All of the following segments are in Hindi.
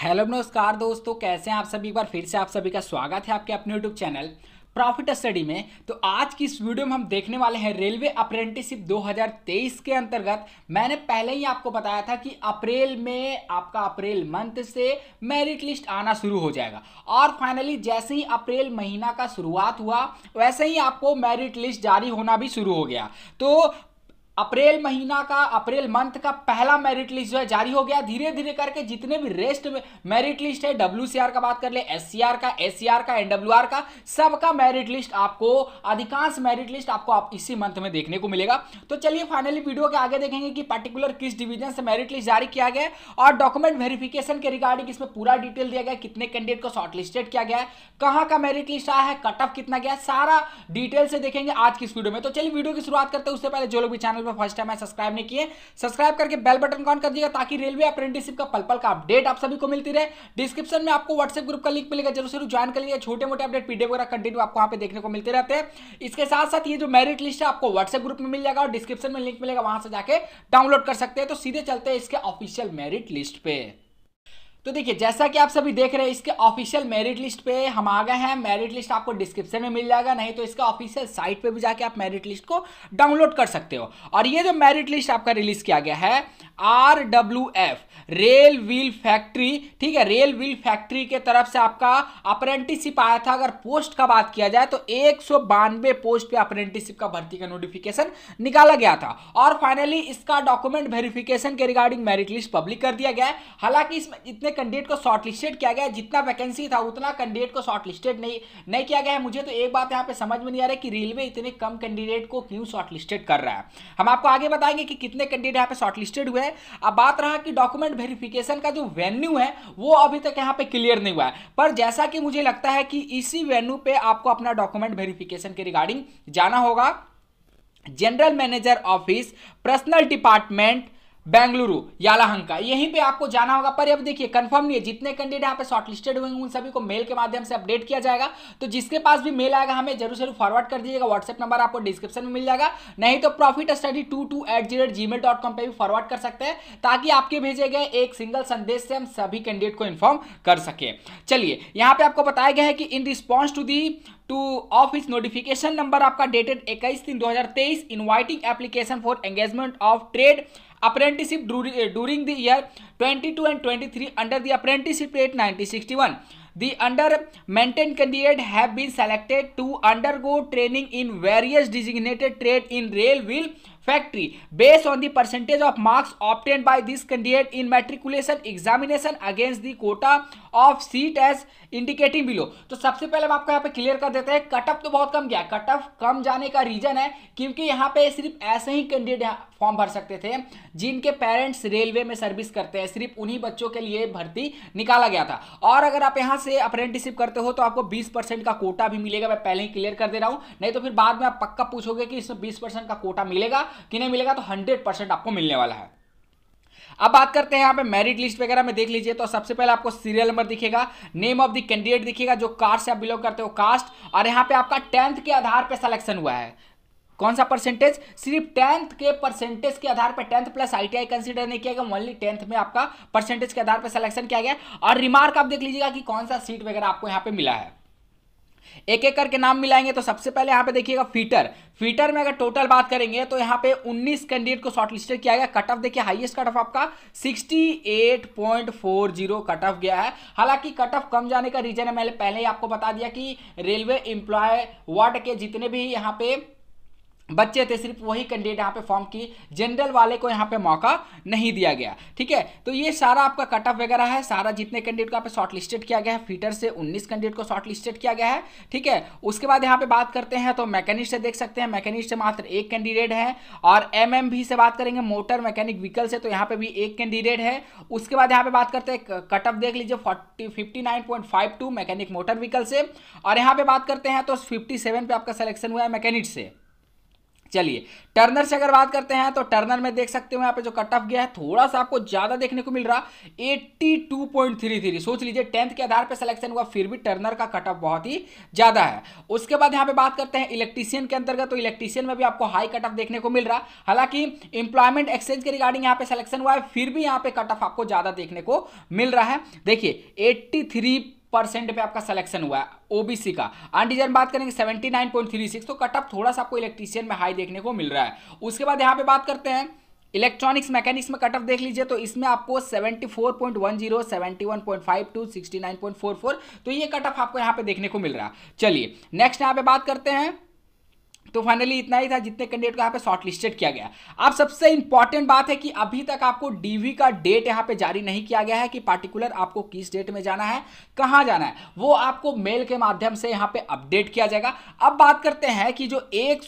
हेलो नमस्कार दोस्तों कैसे हैं आप सभी एक बार फिर से आप सभी का स्वागत है आपके अपने यूट्यूब चैनल प्रॉफिट स्टडी में तो आज की इस वीडियो में हम देखने वाले हैं रेलवे अप्रेंटिसशिप 2023 के अंतर्गत मैंने पहले ही आपको बताया था कि अप्रैल में आपका अप्रैल मंथ से मेरिट लिस्ट आना शुरू हो जाएगा और फाइनली जैसे ही अप्रैल महीना का शुरुआत हुआ वैसे ही आपको मेरिट लिस्ट जारी होना भी शुरू हो गया तो अप्रैल महीना का अप्रैल मंथ का पहला मेरिट लिस्ट जो है जारी हो गया धीरे धीरे करके जितने भी रेस्ट मेरिट लिस्ट है डब्ल्यू का बात कर ले एस का एस का एनडब्ल्यू का सबका मेरिट लिस्ट आपको अधिकांश मेरिट लिस्ट आपको आप इसी मंथ में देखने को मिलेगा तो चलिए फाइनली वीडियो के आगे देखेंगे कि पर्टिकुलर किस डिवीजन से मेरिट लिस्ट जारी किया गया और डॉक्यूमेंट वेरिफिकेशन के रिगार्डिंग इसमें पूरा डिटेल दिया गया कितने कैंडिडेट को शॉर्टलिस्टेड किया गया कहाँ का मेरिट लिस्ट आया है कट ऑफ कितना गया सारा डिटेल से देखेंगे आज की इस वीडियो में तो चलिए वीडियो की शुरुआत करते हैं उससे पहले जो लोग भी चैनल पर फर्स्ट टाइम है सब्सक्राइब नहीं किए सब्सक्राइब करके बेल बटन ऑन कर दिएगा ताकि रेलवे अप्रेंटिसशिप का पल पल का अपडेट आप सभी को मिलती रहे डिस्क्रिप्शन में आपको व्हाट्सएप ग्रुप का लिंक मिलेगा जरूर जरूर ज्वाइन कर लीजिए छोटे मोटे अपडेट पीडीएफ वगैरह कंटिन्यू आपको वहाँ पे देखने को मिलते रहते हैं इसके साथ साथ ये जो मेरिट लिस्ट है आपको व्हाट्सएप ग्रुप में मिल जाएगा और डिस्क्रिप्शन में लिंक मिलेगा वहां से जाकर डाउनलोड कर सकते हैं तो सीधे चलते हैं इसके ऑफिशियल मेरिट लिस्ट पे तो देखिए जैसा कि आप सभी देख रहे हैं इसके ऑफिशियल मेरिट लिस्ट पे हम आ गए हैं मेरिट लिस्ट आपको डिस्क्रिप्शन में मिल जाएगा नहीं तो इसका ऑफिशियल साइट पे भी जाके आप मेरिट लिस्ट को डाउनलोड कर सकते हो और ये जो मेरिट लिस्ट आपका रिलीज किया गया है R W F rail wheel factory ठीक है रेल व्हील फैक्ट्री के तरफ से आपका अप्रेंटिसिप आया था अगर पोस्ट का बात किया जाए तो एक पोस्ट पे अप्रेंटिसिप का भर्ती का नोटिफिकेशन निकाला गया था और फाइनली इसका डॉक्यूमेंट वेरिफिकेशन के रिगार्डिंग मेरिट लिस्ट पब्लिक कर दिया गया है हालांकि इसमें इतने कैंडिडेट को शॉर्टलिस्टेड किया गया जितना वैकेंसी था उतना कैंडिडेट को शॉर्टलिस्टेड नहीं नहीं किया गया है मुझे तो एक बात यहाँ पे समझ में नहीं आ रही कि रेलवे इतने कम कैंडिडेट को क्यों शॉर्टलिस्टेड कर रहा है हम आपको आगे बताएंगे कि कितने कैंडिडेट यहाँ पे शॉर्टलिस्टेड हुए हैं अब बात रहा कि डॉक्यूमेंट वेरिफिकेशन का जो वेन्यू है वो अभी तक यहाँ पे क्लियर नहीं हुआ है पर जैसा कि मुझे लगता है कि इसी वेन्यू पे आपको अपना डॉक्यूमेंट वेरिफिकेशन के रिगार्डिंग जाना होगा general manager office personnel department Bengaluru Yelahanka यहीं पे आपको जाना होगा पर अब देखिए कंफर्म नहीं है जितने कैंडिडेट यहाँ पे शॉर्टलिस्टेड हुए उन सभी को मेल के माध्यम से अपडेट किया जाएगा तो जिसके पास भी मेल आएगा हमें जरूर जरूर फॉरवर्ड कर दीजिएगा व्हाट्सएप नंबर आपको डिस्क्रिप्शन में मिल जाएगा नहीं तो profit study two two eight G rate G mail dot com पर भी फॉरवर्ड कर सकते हैं ताकि आपके भेजे गए एक सिंगल संदेश से हम सभी कैंडिडेट को इन्फॉर्म कर सकें चलिए यहाँ पे आपको बताया गया है कि in response to the two of इस नोटिफिकेशन नंबर आपका डेटेड इक्कीस तीन दो हजार तेईस inviting application for engagement of trade apprenticeship during the year 22 and 23 under the apprenticeship rate 1961 the under maintained candidate have been selected to undergo training in various designated trade in rail wheel factory based on the percentage of marks obtained by this candidate in matriculation examination against the quota of seat as indicating below तो सबसे पहले हम आपको यहाँ पे क्लियर कर देते हैं कटअप तो बहुत कम गया कटअप कम जाने का रीजन है क्योंकि यहाँ पे सिर्फ ऐसे ही कैंडिडेट फॉर्म भर सकते थे जिनके पेरेंट्स रेलवे में सर्विस करते हैं सिर्फ उन्हीं बच्चों के लिए भर्ती निकाला गया था और अगर आप यहां से अप्रेंटिसिप करते हो तो आपको बीस का कोटा भी मिलेगा मैं पहले ही क्लियर कर दे रहा हूं नहीं तो फिर बाद में आप पक्का पूछोगे कि इसमें बीस का कोटा मिलेगा कि नहीं मिलेगा तो हंड्रेड आपको मिलने वाला है अब बात करते हैं यहाँ पे मेरिट लिस्ट वगैरह में देख लीजिए तो सबसे पहले आपको सीरियल नंबर दिखेगा नेम ऑफ द कैंडिडेट दिखेगा जो कास्ट से आप बिलोंग करते हो कास्ट और यहाँ पे आपका टेंथ के आधार पे सिलेक्शन हुआ है कौन सा परसेंटेज सिर्फ टेंथ के परसेंटेज के आधार पर टेंथ प्लस आईटीआई कंसीडर नहीं किया गया ओनली टेंथ में आपका परसेंटेज के आधार पर सिलेक्शन किया गया और रिमार्क आप देख लीजिएगा कि कौन सा सीट वगैरह आपको यहाँ पे मिला है एक एक करके नाम मिलाएंगे तो सबसे पहले यहां पे देखिएगा फीटर फीटर में अगर टोटल बात करेंगे तो यहां पे 19 कैंडिडेट को शॉर्टलिस्टेड किया गया कट ऑफ देखिए हाईएस्ट कट ऑफ आपका 68.40 कट ऑफ गया है हालांकि कट ऑफ कम जाने का रीजन है मैंने पहले ही आपको बता दिया कि रेलवे एम्प्लॉय वार्ड के जितने भी यहां पर बच्चे थे सिर्फ वही कैंडिडेट यहाँ पे फॉर्म की जनरल वाले को यहाँ पे मौका नहीं दिया गया ठीक है तो ये सारा आपका कट ऑफ वगैरह है सारा जितने कैंडिडेट को यहाँ पे शॉर्ट लिस्टेड किया गया है फीटर से 19 कैंडिडेट को शॉर्ट लिस्टेड किया गया है ठीक है उसके बाद यहाँ पे बात करते हैं तो मैकेनिक से देख सकते हैं मैकेनिक से मात्र एक कैंडिडेट है और एम से बात करेंगे मोटर मैकेनिक व्हीकल से तो यहाँ पे भी एक कैंडिडेट है उसके बाद यहाँ पे बात करते हैं कट ऑफ देख लीजिए forty fifty mechanic motor vehicle से और यहाँ पे बात करते हैं तो फिफ्टी पे आपका सिलेक्शन हुआ है मैकेनिक से चलिए टर्नर से अगर बात करते हैं तो टर्नर में देख सकते हो यहाँ पे जो कट ऑफ गया है थोड़ा सा आपको ज्यादा देखने को मिल रहा 82.33 सोच लीजिए टेंथ के आधार पे सिलेक्शन हुआ फिर भी टर्नर का कट ऑफ बहुत ही ज्यादा है उसके बाद यहाँ पे बात करते हैं इलेक्ट्रीशियन के अंतर्गत तो इलेक्ट्रीशियन में भी आपको हाई कट ऑफ देखने को मिल रहा हालांकि इंप्लॉयमेंट एक्सचेंज के रिगार्डिंग यहाँ पे सिलेक्शन हुआ है फिर भी यहाँ पे कट ऑफ आपको ज्यादा देखने को मिल रहा है देखिए एट्टी परसेंट पे आपका सिलेक्शन हुआ है ओबीसी का अंडीजन बात करेंगे 79.36 तो कट ऑफ थोड़ा सा आपको इलेक्ट्रीशियन में हाई देखने को मिल रहा है उसके बाद यहाँ पे बात करते हैं इलेक्ट्रॉनिक्स मैकेनिक्स में कट ऑफ देख लीजिए तो इसमें आपको 74.10, 71.52, 69.44 तो ये कट ऑफ आपको यहाँ पे देखने को मिल रहा है चलिए नेक्स्ट यहाँ पे बात करते हैं तो फाइनली इतना ही था जितने कैंडिडेट को यहाँ पे शॉर्ट लिस्टेड किया गया अब सबसे इंपॉर्टेंट बात है कि अभी तक आपको डीवी का डेट यहाँ पे जारी नहीं किया गया है कि पार्टिकुलर आपको किस डेट में जाना है कहाँ जाना है वो आपको मेल के माध्यम से यहाँ पे अपडेट किया जाएगा अब बात करते हैं कि जो एक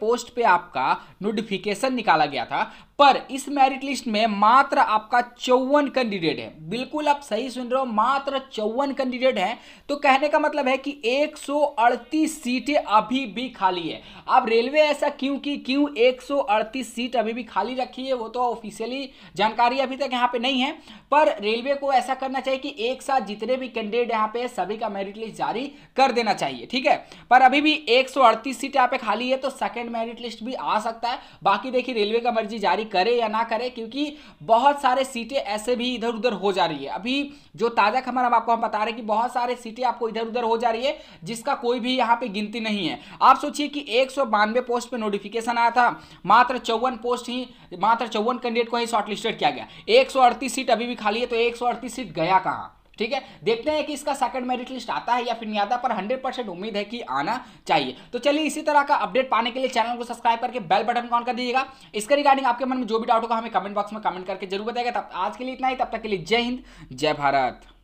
पोस्ट पे आपका नोटिफिकेशन निकाला गया था पर इस मेरिट लिस्ट में मात्र आपका चौवन कैंडिडेट है बिल्कुल आप सही सुन रहे हो मात्र चौवन कैंडिडेट हैं तो कहने का मतलब है कि 138 सीटें अभी भी खाली है अब रेलवे ऐसा क्यों की क्यों 138 सीट अभी भी खाली रखी है वो तो ऑफिशियली जानकारी अभी तक यहाँ पे नहीं है पर रेलवे को ऐसा करना चाहिए कि एक साथ जितने भी कैंडिडेट यहाँ पे सभी का मेरिट लिस्ट जारी कर देना चाहिए ठीक है पर अभी भी एक सीट यहाँ पे खाली है तो सेकेंड मेरिट लिस्ट भी आ सकता है बाकी देखिए रेलवे का मर्जी जारी करे या ना करे क्योंकि बहुत सारे सीटें ऐसे भी इधर उधर हो जा रही है अभी जो ताज़ा खबर हम आपको हम बता रहे हैं कि बहुत सारे सीटें आपको इधर उधर हो जा रही है जिसका कोई भी यहाँ पे गिनती नहीं है आप सोचिए कि एक पोस्ट पे नोटिफिकेशन आया था मात्र चौवन पोस्ट ही मात्र चौवन कैंडिडेट को ही शॉर्टलिस्टेड किया गया एक सीट अभी भी खाली है तो एक सीट गया कहाँ ठीक है देखते हैं कि इसका सेकंड मेरिट लिस्ट आता है या फिर नहीं आता पर 100 परसेंट उम्मीद है कि आना चाहिए तो चलिए इसी तरह का अपडेट पाने के लिए चैनल को सब्सक्राइब करके बेल बटन ऑन कर दीजिएगा इसके रिगार्डिंग आपके मन में जो भी डाउट होगा हमें कमेंट बॉक्स में कमेंट करके जरूर बताएगा तब आज के लिए इतना ही तब तक के लिए जय हिंद जय भारत